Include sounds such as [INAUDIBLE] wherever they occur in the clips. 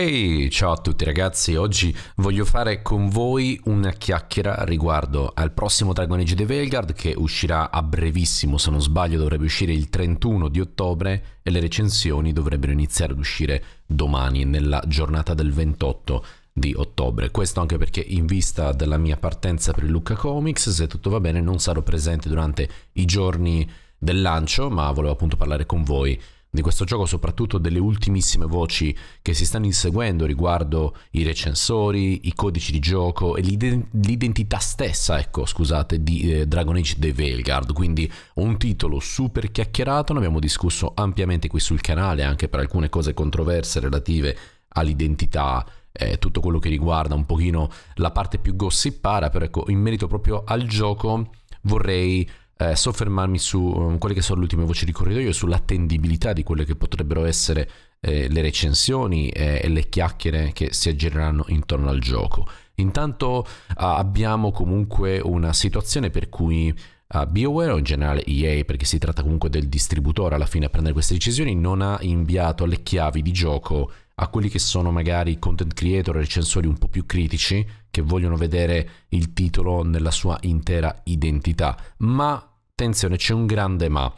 Ehi, hey, ciao a tutti ragazzi, oggi voglio fare con voi una chiacchiera riguardo al prossimo Dragon Age The Velgard che uscirà a brevissimo, se non sbaglio dovrebbe uscire il 31 di ottobre e le recensioni dovrebbero iniziare ad uscire domani, nella giornata del 28 di ottobre. Questo anche perché in vista della mia partenza per il Lucca Comics, se tutto va bene non sarò presente durante i giorni del lancio, ma volevo appunto parlare con voi di questo gioco, soprattutto delle ultimissime voci che si stanno inseguendo riguardo i recensori, i codici di gioco e l'identità stessa, ecco, scusate, di eh, Dragon Age The Veilguard. Quindi un titolo super chiacchierato, ne abbiamo discusso ampiamente qui sul canale anche per alcune cose controverse relative all'identità eh, tutto quello che riguarda un pochino la parte più gossipara, però ecco, in merito proprio al gioco vorrei eh, soffermarmi su um, quelle che sono le ultime voci di corridoio e sull'attendibilità di quelle che potrebbero essere eh, le recensioni eh, e le chiacchiere che si aggireranno intorno al gioco. Intanto abbiamo comunque una situazione per cui uh, BioWare o in generale EA, perché si tratta comunque del distributore alla fine a prendere queste decisioni, non ha inviato le chiavi di gioco a quelli che sono magari content creator recensori un po' più critici che vogliono vedere il titolo nella sua intera identità, ma Attenzione, c'è un grande ma.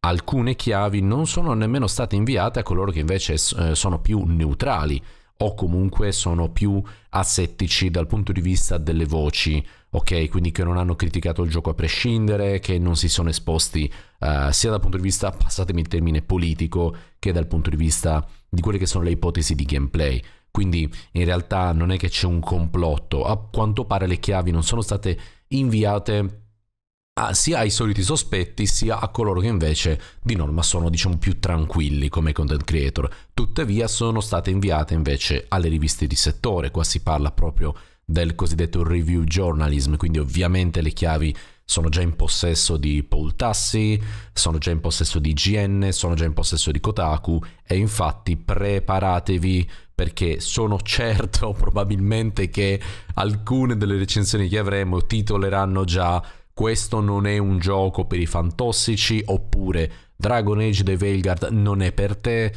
Alcune chiavi non sono nemmeno state inviate a coloro che invece eh, sono più neutrali o comunque sono più assettici dal punto di vista delle voci, ok? Quindi che non hanno criticato il gioco a prescindere, che non si sono esposti eh, sia dal punto di vista, passatemi il termine, politico, che dal punto di vista di quelle che sono le ipotesi di gameplay. Quindi in realtà non è che c'è un complotto, a quanto pare le chiavi non sono state inviate a, ah, sia ai soliti sospetti sia a coloro che invece di norma sono diciamo più tranquilli come content creator. Tuttavia sono state inviate invece alle riviste di settore, qua si parla proprio del cosiddetto review journalism, quindi ovviamente le chiavi sono già in possesso di Paul Tassi, sono già in possesso di IGN, sono già in possesso di Kotaku e infatti preparatevi perché sono certo [LAUGHS] probabilmente che alcune delle recensioni che avremo titoleranno già questo non è un gioco per i fantossici, oppure Dragon Age The Veilguard non è per te,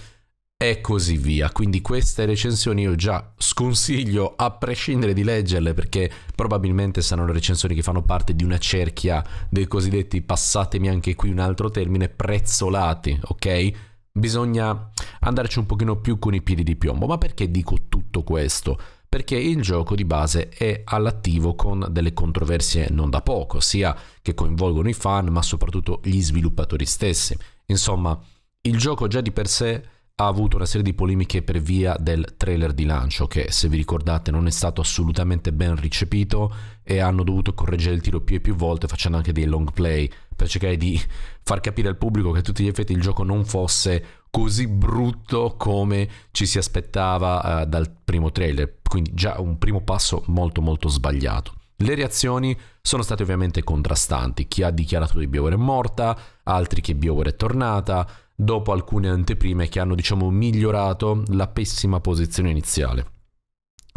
e così via. Quindi queste recensioni io già sconsiglio a prescindere di leggerle perché probabilmente saranno recensioni che fanno parte di una cerchia dei cosiddetti, passatemi anche qui un altro termine, prezzolati, ok? Bisogna andarci un pochino più con i piedi di piombo. Ma perché dico tutto questo? perché il gioco di base è all'attivo con delle controversie non da poco, sia che coinvolgono i fan ma soprattutto gli sviluppatori stessi. Insomma, il gioco già di per sé ha avuto una serie di polemiche per via del trailer di lancio che, se vi ricordate, non è stato assolutamente ben ricepito e hanno dovuto correggere il tiro più e più volte facendo anche dei long play per cercare di far capire al pubblico che a tutti gli effetti il gioco non fosse così brutto come ci si aspettava uh, dal primo trailer, quindi già un primo passo molto molto sbagliato. Le reazioni sono state ovviamente contrastanti, chi ha dichiarato che BioWare è morta, altri che BioWare è tornata, dopo alcune anteprime che hanno diciamo migliorato la pessima posizione iniziale.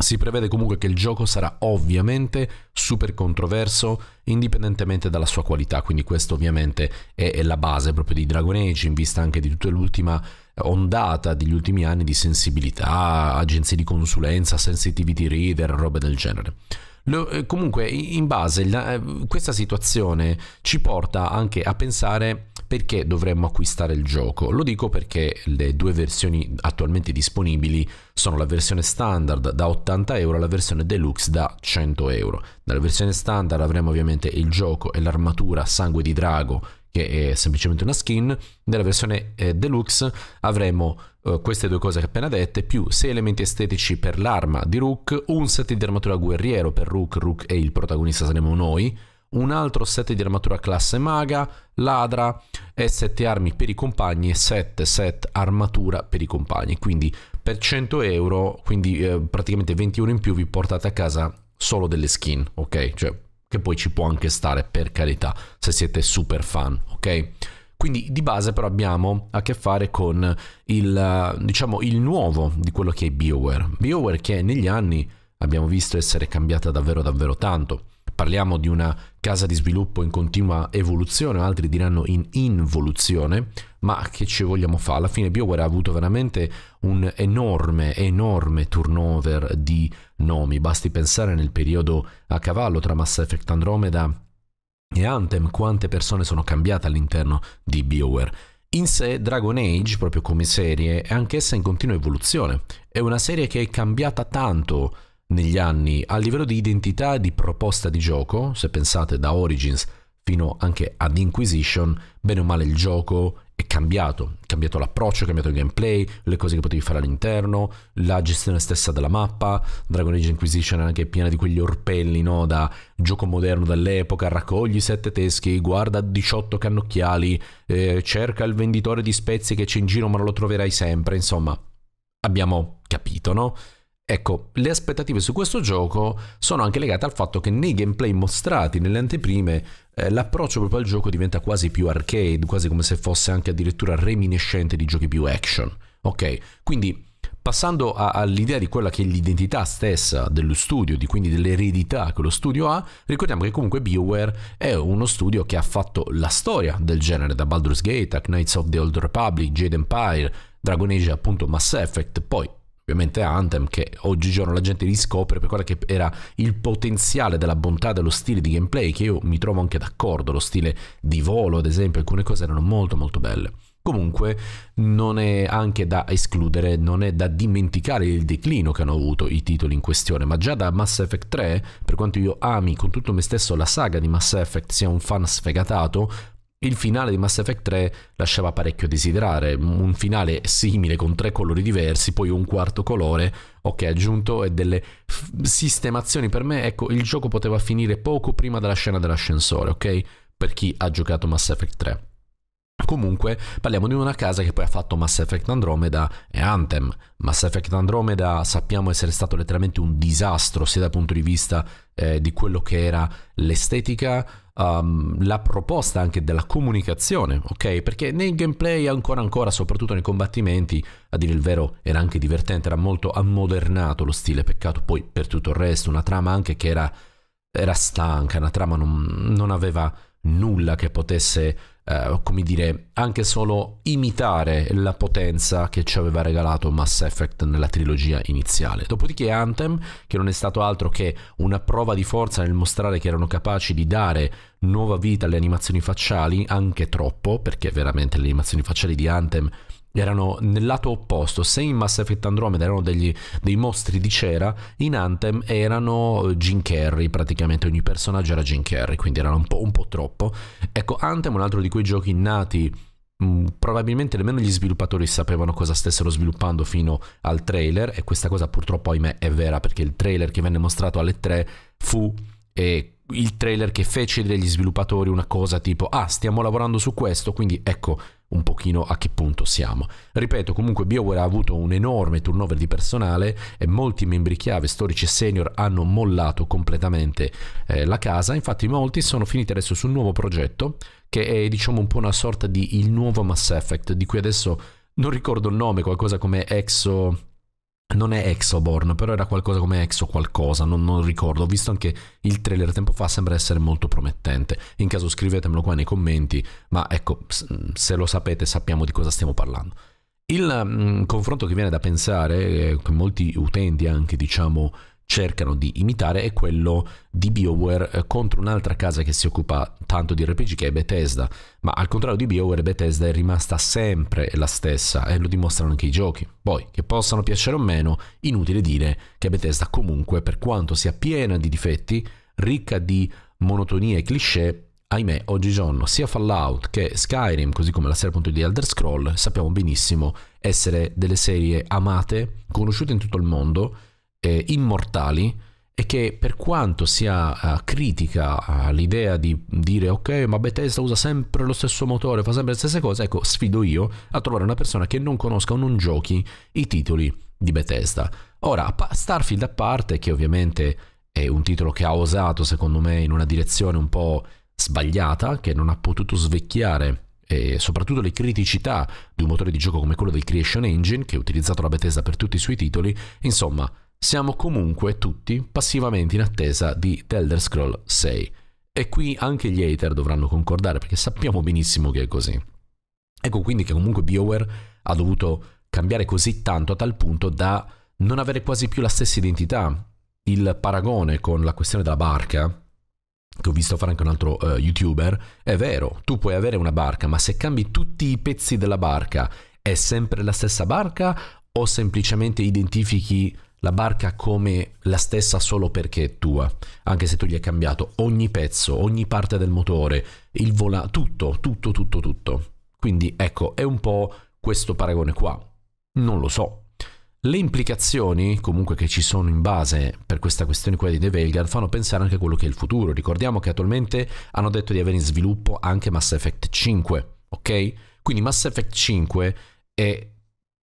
Si prevede comunque che il gioco sarà ovviamente super controverso indipendentemente dalla sua qualità, quindi questo ovviamente è, è la base proprio di Dragon Age in vista anche di tutta l'ultima ondata degli ultimi anni di sensibilità, agenzie di consulenza, sensitivity reader, robe del genere. Lo, eh, comunque in base a eh, questa situazione ci porta anche a pensare perché dovremmo acquistare il gioco? Lo dico perché le due versioni attualmente disponibili sono la versione standard da 80 euro e la versione deluxe da 100 euro. Nella versione standard avremo ovviamente il gioco e l'armatura sangue di drago che è semplicemente una skin, nella versione eh, deluxe avremo eh, queste due cose che appena dette, più 6 elementi estetici per l'arma di Rook, un set di armatura guerriero per Rook, Rook è il protagonista saremo noi, un altro set di armatura classe maga, ladra e 7 armi per i compagni e 7 set armatura per i compagni. Quindi per 100 euro, quindi eh, praticamente 20 euro in più, vi portate a casa solo delle skin, ok? Cioè, che poi ci può anche stare, per carità, se siete super fan, ok? Quindi di base però abbiamo a che fare con il, eh, diciamo, il nuovo di quello che è BioWare. BioWare che negli anni abbiamo visto essere cambiata davvero davvero tanto parliamo di una casa di sviluppo in continua evoluzione, altri diranno in involuzione, ma che ci vogliamo fare? Alla fine BioWare ha avuto veramente un enorme, enorme turnover di nomi, basti pensare nel periodo a cavallo tra Mass Effect Andromeda e Anthem quante persone sono cambiate all'interno di BioWare. In sé Dragon Age, proprio come serie, è anch'essa in continua evoluzione. È una serie che è cambiata tanto negli anni a livello di identità e di proposta di gioco, se pensate da Origins fino anche ad Inquisition, bene o male il gioco è cambiato, è cambiato l'approccio, è cambiato il gameplay, le cose che potevi fare all'interno, la gestione stessa della mappa, Dragon Age Inquisition è anche piena di quegli orpelli, no? da gioco moderno dell'epoca, raccogli sette teschi, guarda 18 cannocchiali, eh, cerca il venditore di spezie che c'è in giro ma non lo troverai sempre, insomma, abbiamo capito, no? Ecco, le aspettative su questo gioco sono anche legate al fatto che nei gameplay mostrati, nelle anteprime, eh, l'approccio proprio al gioco diventa quasi più arcade, quasi come se fosse anche addirittura reminiscente di giochi più action. Ok, quindi passando a, all'idea di quella che è l'identità stessa dello studio, di quindi dell'eredità che lo studio ha, ricordiamo che comunque BioWare è uno studio che ha fatto la storia del genere, da Baldur's Gate a Knights of the Old Republic, Jade Empire, Dragon Age appunto Mass Effect, poi ovviamente Anthem, che oggigiorno la gente riscopre per quello che era il potenziale della bontà dello stile di gameplay, che io mi trovo anche d'accordo, lo stile di volo ad esempio, alcune cose erano molto molto belle. Comunque non è anche da escludere, non è da dimenticare il declino che hanno avuto i titoli in questione, ma già da Mass Effect 3, per quanto io ami con tutto me stesso la saga di Mass Effect, sia un fan sfegatato, il finale di Mass Effect 3 lasciava parecchio a desiderare, un finale simile con tre colori diversi, poi un quarto colore, ok aggiunto e delle sistemazioni per me, ecco il gioco poteva finire poco prima della scena dell'ascensore, ok? Per chi ha giocato Mass Effect 3 comunque parliamo di una casa che poi ha fatto Mass Effect Andromeda e Anthem. Mass Effect Andromeda sappiamo essere stato letteralmente un disastro sia dal punto di vista eh, di quello che era l'estetica, um, la proposta anche della comunicazione, ok? Perché nel gameplay ancora ancora, soprattutto nei combattimenti, a dire il vero era anche divertente, era molto ammodernato lo stile, peccato poi per tutto il resto, una trama anche che era, era stanca, una trama non, non aveva nulla che potesse eh, come dire, anche solo imitare la potenza che ci aveva regalato Mass Effect nella trilogia iniziale. Dopodiché Anthem, che non è stato altro che una prova di forza nel mostrare che erano capaci di dare nuova vita alle animazioni facciali, anche troppo, perché veramente le animazioni facciali di Anthem erano nel lato opposto. Se in Mass Effect Andromeda erano degli, dei mostri di cera, in Anthem erano Gin eh, Carrey, praticamente ogni personaggio era Gin Carrey, quindi erano un po', un po', troppo. Ecco, Anthem è un altro di quei giochi nati mm, probabilmente nemmeno gli sviluppatori sapevano cosa stessero sviluppando fino al trailer e questa cosa purtroppo ahimè è vera perché il trailer che venne mostrato alle 3 fu e eh, il trailer che fece degli sviluppatori una cosa tipo ah stiamo lavorando su questo quindi ecco un pochino a che punto siamo. Ripeto, comunque BioWare ha avuto un enorme turnover di personale e molti membri chiave, storici e senior, hanno mollato completamente eh, la casa, infatti molti sono finiti adesso su un nuovo progetto che è diciamo un po' una sorta di il nuovo Mass Effect, di cui adesso non ricordo il nome, qualcosa come Exo non è Exoborn, però era qualcosa come Exo qualcosa, non, non, ricordo. Ho visto anche il trailer tempo fa, sembra essere molto promettente. In caso scrivetemelo qua nei commenti, ma ecco, se lo sapete sappiamo di cosa stiamo parlando. Il mh, mm, confronto che viene da pensare, eh, che molti utenti anche diciamo cercano di imitare è quello di BioWare eh, contro un'altra casa che si occupa tanto di RPG che è Bethesda, ma al contrario di BioWare Bethesda è rimasta sempre la stessa e lo dimostrano anche i giochi. Poi, che possano piacere o meno, inutile dire che Bethesda comunque, per quanto sia piena di difetti, ricca di monotonie e cliché, ahimè, oggigiorno sia Fallout che Skyrim, così come la serie appunto di Elder Scroll, sappiamo benissimo essere delle serie amate, conosciute in tutto il mondo, eh, immortali e che per quanto sia uh, critica all'idea eh, di dire ok ma Bethesda usa sempre lo stesso motore, fa sempre le stesse cose, ecco sfido io a trovare una persona che non conosca o non giochi i titoli di Bethesda. Ora, Starfield a parte, che ovviamente è un titolo che ha osato secondo me in una direzione un po' sbagliata, che non ha potuto svecchiare soprattutto le criticità di un motore di gioco come quello del Creation Engine, che è utilizzato da Bethesda per tutti i suoi titoli, insomma siamo comunque tutti passivamente in attesa di The Elder Scroll 6. E qui anche gli hater dovranno concordare perché sappiamo benissimo che è così. Ecco quindi che comunque BioWare ha dovuto cambiare così tanto a tal punto da non avere quasi più la stessa identità. Il paragone con la questione della barca, che ho visto fare anche un altro uh, youtuber, è vero, tu puoi avere una barca, ma se cambi tutti i pezzi della barca, è sempre la stessa barca o semplicemente identifichi la barca come la stessa solo perché è tua, anche se tu gli hai cambiato ogni pezzo, ogni parte del motore, il volante, tutto, tutto, tutto, tutto. Quindi ecco, è un po' questo paragone qua. Non lo so. Le implicazioni comunque che ci sono in base per questa questione qua di The Veilguard fanno pensare anche a quello che è il futuro. Ricordiamo che attualmente hanno detto di avere in sviluppo anche Mass Effect 5, ok? Quindi Mass Effect 5 è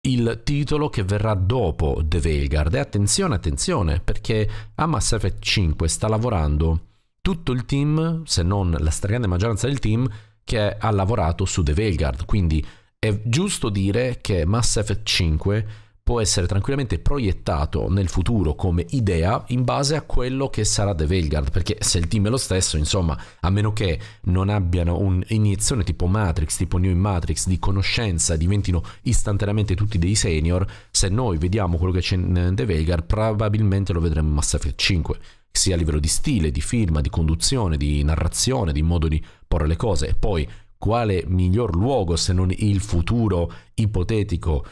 il titolo che verrà dopo The Veilguard. E attenzione, attenzione, perché a Mass Effect 5 sta lavorando tutto il team, se non la stragrande maggioranza del team, che ha lavorato su The Veilguard. Quindi è giusto dire che Mass Effect 5 può essere tranquillamente proiettato nel futuro come idea in base a quello che sarà The Veilguard, perché se il team è lo stesso, insomma, a meno che non abbiano un'iniezione tipo Matrix, tipo New in Matrix, di conoscenza, diventino istantaneamente tutti dei senior, se noi vediamo quello che c'è in The eh, Veilguard, probabilmente lo vedremo in Mass Effect 5 sia a livello di stile, di firma, di conduzione, di narrazione, di modo di porre le cose. E poi quale miglior luogo se non il futuro ipotetico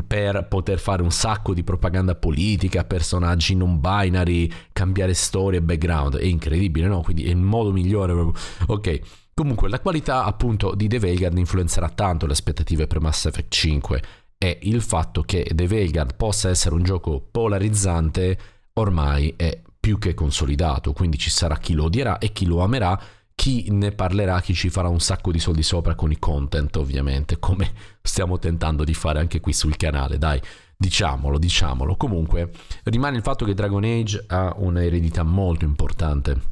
per poter fare un sacco di propaganda politica, personaggi non binary, cambiare storie e background. È incredibile, no? Quindi è il modo migliore proprio. Ok. Comunque la qualità appunto di The Veilguard influenzerà tanto le aspettative per Mass Effect 5 e il fatto che The Veilguard possa essere un gioco polarizzante ormai è più che consolidato, quindi ci sarà chi lo odierà e chi lo amerà chi ne parlerà, chi ci farà un sacco di soldi sopra con i content ovviamente, come stiamo tentando di fare anche qui sul canale, dai, diciamolo, diciamolo. Comunque rimane il fatto che Dragon Age ha un'eredità molto importante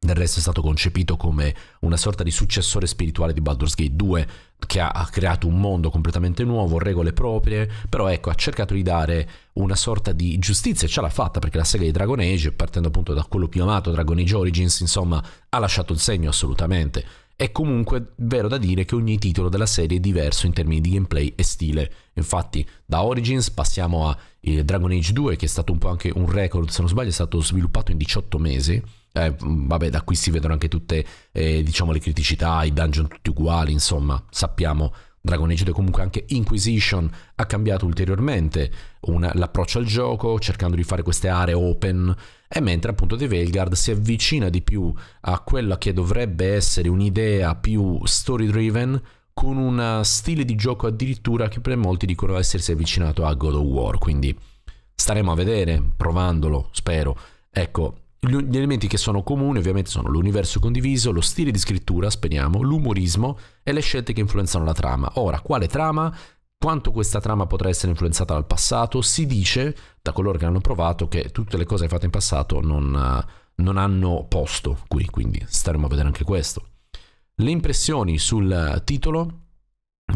del resto è stato concepito come una sorta di successore spirituale di Baldur's Gate 2, che ha, creato un mondo completamente nuovo, regole proprie, però ecco, ha cercato di dare una sorta di giustizia, e ce l'ha fatta perché la serie di Dragon Age, partendo appunto da quello più amato, Dragon Age Origins, insomma, ha lasciato il segno assolutamente. È comunque vero da dire che ogni titolo della serie è diverso in termini di gameplay e stile. Infatti, da Origins passiamo a eh, Dragon Age 2, che è stato un po' anche un record, se non sbaglio, è stato sviluppato in 18 mesi eh, vabbè, da qui si vedono anche tutte eh, diciamo le criticità, i dungeon tutti uguali, insomma, sappiamo. Dragon Age e comunque anche Inquisition ha cambiato ulteriormente una, l'approccio al gioco, cercando di fare queste aree open, e mentre appunto The Veilguard si avvicina di più a quella che dovrebbe essere un'idea più story driven, con un stile di gioco addirittura che per molti dicono essersi avvicinato a God of War, quindi staremo a vedere, provandolo, spero. Ecco, gli elementi che sono comuni ovviamente sono l'universo condiviso, lo stile di scrittura, speriamo, l'umorismo e le scelte che influenzano la trama. Ora, quale trama? Quanto questa trama potrà essere influenzata dal passato? Si dice, da coloro che hanno provato, che tutte le cose fatte in passato non, non hanno posto qui, quindi staremo a vedere anche questo. Le impressioni sul titolo,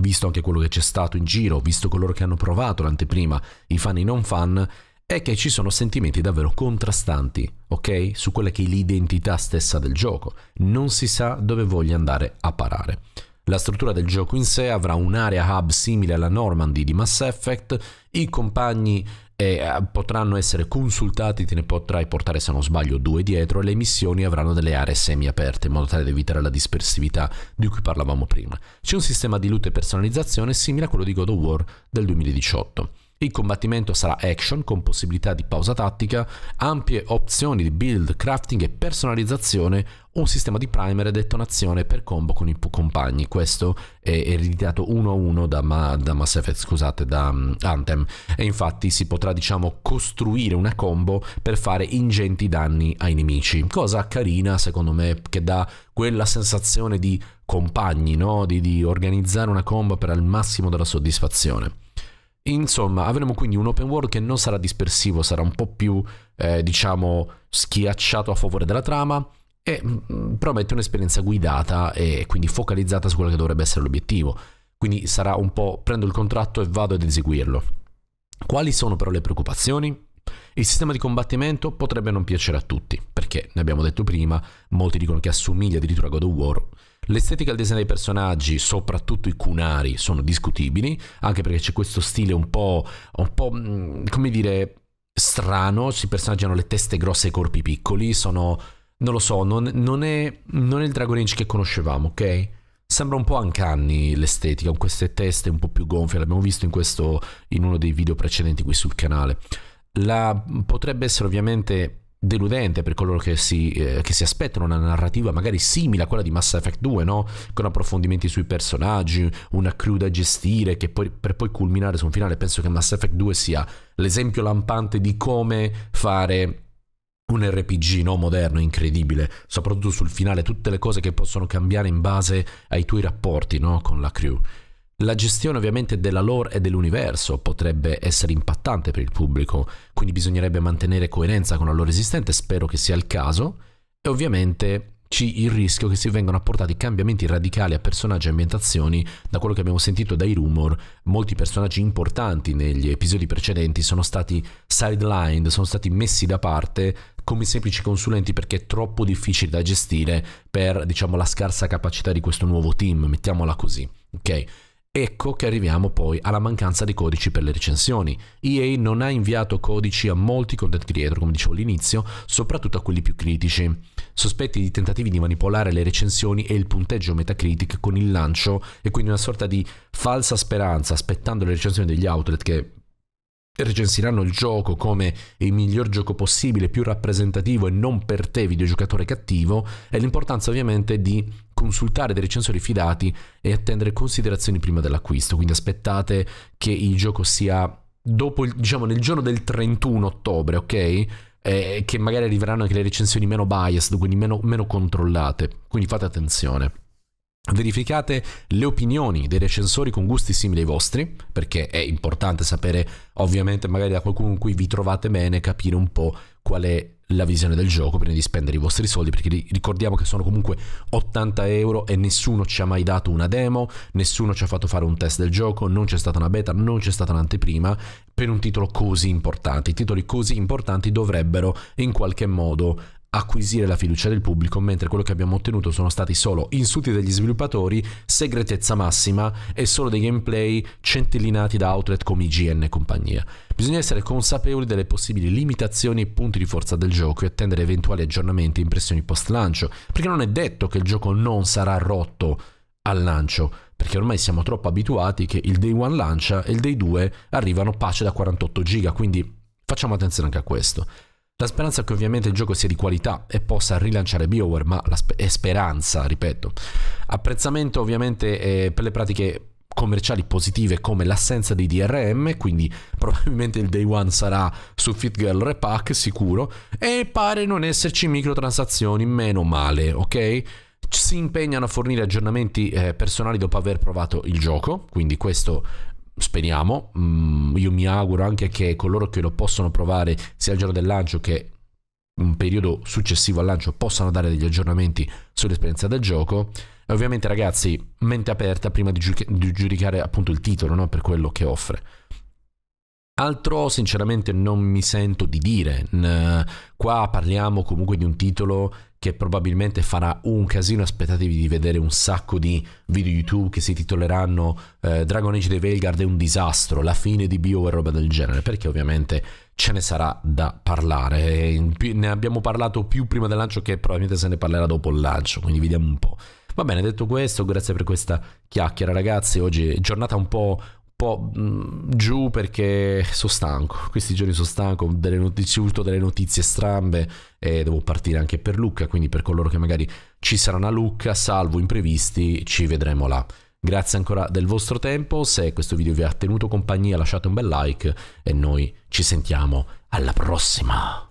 visto anche quello che c'è stato in giro, visto coloro che hanno provato l'anteprima, i fan e i non fan, è che ci sono sentimenti davvero contrastanti, ok? Su quella che è l'identità stessa del gioco. Non si sa dove voglia andare a parare. La struttura del gioco in sé avrà un'area hub simile alla Normandy di Mass Effect, i compagni eh, potranno essere consultati, te ne potrai portare se non sbaglio due dietro e le missioni avranno delle aree semi-aperte in modo tale da evitare la dispersività di cui parlavamo prima. C'è un sistema di loot e personalizzazione simile a quello di God of War del 2018. Il combattimento sarà action con possibilità di pausa tattica, ampie opzioni di build, crafting e personalizzazione, un sistema di primer e detonazione per combo con i compagni. Questo è ereditato 1-1 da, Ma- da Mass Effect, scusate, da um, Anthem. E infatti si potrà, diciamo, costruire una combo per fare ingenti danni ai nemici. Cosa carina, secondo me, che dà quella sensazione di compagni, no? di, di organizzare una combo per al massimo della soddisfazione. Insomma, avremo quindi un open world che non sarà dispersivo, sarà un po' più, eh, diciamo, schiacciato a favore della trama e mm, mm, promette un'esperienza guidata e quindi focalizzata su quello che dovrebbe essere l'obiettivo. Quindi sarà un po' prendo il contratto e vado ad eseguirlo. Quali sono però le preoccupazioni? Il sistema di combattimento potrebbe non piacere a tutti, perché ne abbiamo detto prima, molti dicono che assomiglia addirittura a God of War, L'estetica e il design dei personaggi, soprattutto i cunari, sono discutibili, anche perché c'è questo stile un po', un po' mm, come dire, strano, i personaggi hanno le teste grosse e i corpi piccoli, sono, non lo so, non, non, è, non è, il Dragon Age che conoscevamo, ok? Sembra un po' ancanni l'estetica, con queste teste un po' più gonfie, l'abbiamo visto in, questo, in uno dei video precedenti qui sul canale. La, potrebbe essere ovviamente deludente per coloro che si, eh, che si, aspettano una narrativa magari simile a quella di Mass Effect 2, no? con approfondimenti sui personaggi, una crew da gestire che poi, per poi culminare su un finale. Penso che Mass Effect 2 sia l'esempio lampante di come fare un RPG no? moderno, incredibile, soprattutto sul finale, tutte le cose che possono cambiare in base ai tuoi rapporti no? con la crew. La gestione ovviamente della lore e dell'universo potrebbe essere impattante per il pubblico, quindi bisognerebbe mantenere coerenza con la lore esistente, spero che sia il caso, e ovviamente c'è il rischio che si vengano apportati cambiamenti radicali a personaggi e ambientazioni, da quello che abbiamo sentito dai rumor, molti personaggi importanti negli episodi precedenti sono stati sidelined, sono stati messi da parte come semplici consulenti perché è troppo difficile da gestire per, diciamo, la scarsa capacità di questo nuovo team, mettiamola così, ok? Ecco che arriviamo poi alla mancanza di codici per le recensioni. EA non ha inviato codici a molti content creator, come dicevo all'inizio, soprattutto a quelli più critici. Sospetti di tentativi di manipolare le recensioni e il punteggio Metacritic con il lancio e quindi una sorta di falsa speranza aspettando le recensioni degli outlet che recensiranno il gioco come il miglior gioco possibile, più rappresentativo e non per te videogiocatore cattivo, e l'importanza ovviamente di consultare dei recensori fidati e attendere considerazioni prima dell'acquisto, quindi aspettate che il gioco sia dopo, diciamo, nel giorno del 31 ottobre, ok? Eh, che magari arriveranno anche le recensioni meno biased, quindi meno, meno controllate, quindi fate attenzione. Verificate le opinioni dei recensori con gusti simili ai vostri, perché è importante sapere, ovviamente, magari da qualcuno con cui vi trovate bene, capire un po' qual è la visione del gioco prima di spendere i vostri soldi, perché ricordiamo che sono comunque 80 euro e nessuno ci ha mai dato una demo, nessuno ci ha fatto fare un test del gioco, non c'è stata una beta, non c'è stata un'anteprima per un titolo così importante. I titoli così importanti dovrebbero in qualche modo acquisire la fiducia del pubblico, mentre quello che abbiamo ottenuto sono stati solo insulti degli sviluppatori, segretezza massima e solo dei gameplay centellinati da outlet come IGN e compagnia. Bisogna essere consapevoli delle possibili limitazioni e punti di forza del gioco e attendere eventuali aggiornamenti e impressioni post lancio, perché non è detto che il gioco non sarà rotto al lancio, perché ormai siamo troppo abituati che il day one lancia e il day 2 arrivano pace da 48 giga, quindi facciamo attenzione anche a questo. La speranza è che ovviamente il gioco sia di qualità e possa rilanciare Bioware, ma sp- è speranza, ripeto. Apprezzamento ovviamente eh, per le pratiche commerciali positive come l'assenza di DRM, quindi [LAUGHS] probabilmente il day one sarà su Fit Girl Repack sicuro, e pare non esserci microtransazioni, meno male, ok? si impegnano a fornire aggiornamenti eh, personali dopo aver provato il gioco, quindi questo speriamo, mm, io mi auguro anche che coloro che lo possono provare sia il giorno del lancio che un periodo successivo al lancio possano dare degli aggiornamenti sull'esperienza del gioco. E ovviamente ragazzi, mente aperta prima di, giudica di giudicare appunto il titolo, no? per quello che offre. Altro sinceramente non mi sento di dire, qua parliamo comunque di un titolo che probabilmente farà un casino, aspettatevi di vedere un sacco di video YouTube che si titoleranno eh, Dragon Age The Veilguard è un disastro, la fine di Bio e roba del genere, perché ovviamente ce ne sarà da parlare, ne abbiamo parlato più prima del lancio che probabilmente se ne parlerà dopo il lancio, quindi vediamo un po'. Va bene, detto questo, grazie per questa chiacchiera ragazzi, oggi è giornata un po', po' mh, giù perché sono stanco. Questi giorni sono stanco, ho ricevuto delle notizie strambe e devo partire anche per Lucca, quindi per coloro che magari ci saranno a Lucca, salvo imprevisti, ci vedremo là. Grazie ancora del vostro tempo, se questo video vi ha tenuto compagnia lasciate un bel like e noi ci sentiamo alla prossima.